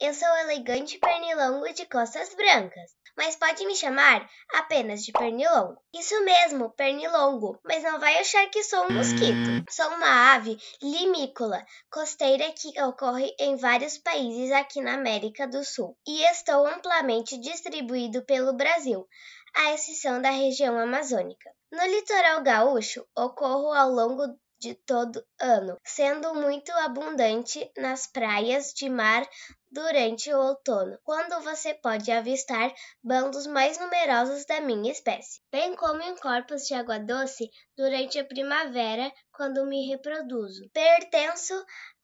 eu sou elegante pernilongo de costas brancas, mas pode me chamar apenas de pernilongo. Isso mesmo, pernilongo, mas não vai achar que sou um mosquito. Sou uma ave limícola, costeira que ocorre em vários países aqui na América do Sul e estou amplamente distribuído pelo Brasil, à exceção da região amazônica. No litoral gaúcho, ocorro ao longo de todo ano, sendo muito abundante nas praias de mar durante o outono, quando você pode avistar bandos mais numerosos da minha espécie, bem como em corpos de água doce durante a primavera, quando me reproduzo. Pertenço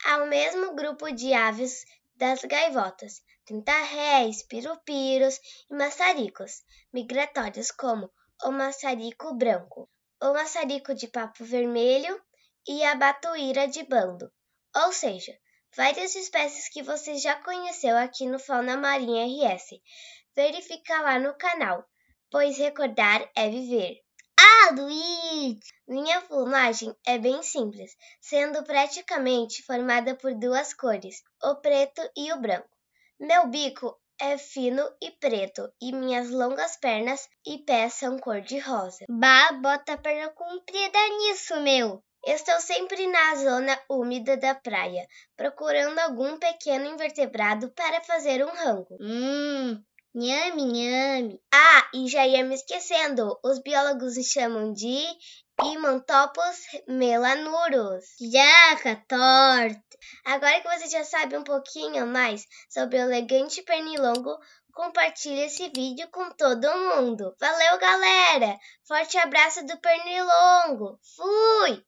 ao mesmo grupo de aves das gaivotas, tentarréis, pirupiros e maçaricos, migratórios como o maçarico branco, o maçarico de papo vermelho e a batuíra de bando, ou seja, várias espécies que você já conheceu aqui no Fauna Marinha RS. Verifica lá no canal, pois recordar é viver. Ah, Luiz! Minha plumagem é bem simples, sendo praticamente formada por duas cores, o preto e o branco. Meu bico é fino e preto, e minhas longas pernas e pés são cor de rosa. Bah, bota a perna comprida nisso, meu! Estou sempre na zona úmida da praia, procurando algum pequeno invertebrado para fazer um rango. Hum, nhame, nhame. Ah, e já ia me esquecendo, os biólogos chamam de Imantopos melanuros. Jaca torta! Agora que você já sabe um pouquinho mais sobre o elegante pernilongo, compartilhe esse vídeo com todo mundo. Valeu, galera! Forte abraço do pernilongo! Fui!